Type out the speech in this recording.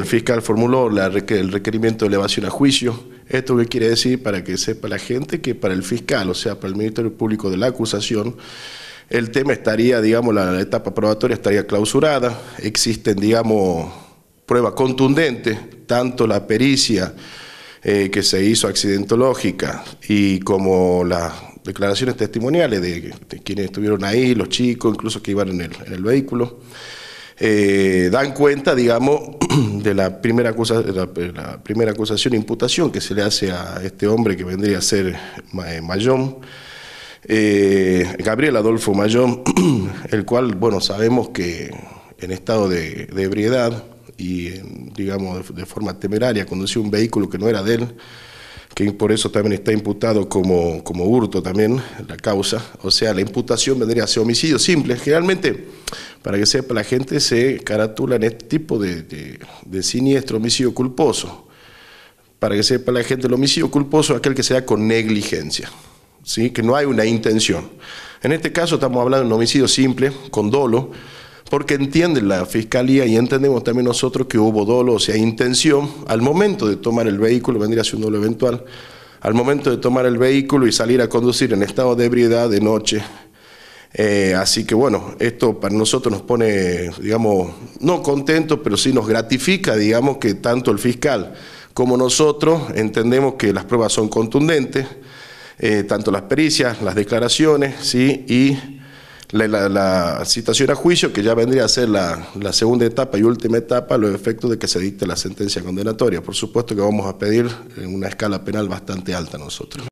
el fiscal formuló el requerimiento de elevación a juicio. ¿Esto qué quiere decir? Para que sepa la gente que para el fiscal, o sea, para el Ministerio Público de la acusación, el tema estaría, digamos, la etapa probatoria estaría clausurada, existen, digamos, pruebas contundentes, tanto la pericia eh, que se hizo accidentológica y como las declaraciones testimoniales de, quienes estuvieron ahí, los chicos, incluso que iban en el, vehículo, eh, dan cuenta, digamos, de la primera, cosa de la, primera acusación imputación que se le hace a este hombre que vendría a ser eh, Mayón, eh, Gabriel Adolfo Mayón, el cual, bueno, sabemos que en estado de, ebriedad y, digamos, de forma temeraria conducía un vehículo que no era de él, que por eso también está imputado como, como hurto también la causa. O sea, la imputación vendría a ser homicidio simple. Generalmente para que sepa, la gente se caratula en este tipo de, siniestro homicidio culposo. Para que sepa la gente, el homicidio culposo es aquel que se da con negligencia, ¿sí? que no hay una intención. En este caso estamos hablando de un homicidio simple, con dolo, porque entiende la fiscalía y entendemos también nosotros que hubo dolo, o sea, intención, al momento de tomar el vehículo, vendría ser un dolo eventual, al momento de tomar el vehículo y salir a conducir en estado de ebriedad de noche, eh, así que bueno, esto para nosotros nos pone, digamos, no contentos, pero sí nos gratifica, digamos, que tanto el fiscal como nosotros entendemos que las pruebas son contundentes, eh, tanto las pericias, las declaraciones, ¿sí? y la, citación a juicio, que ya vendría a ser la, segunda etapa y última etapa, los efectos de que se dicte la sentencia condenatoria. Por supuesto que vamos a pedir una escala penal bastante alta nosotros.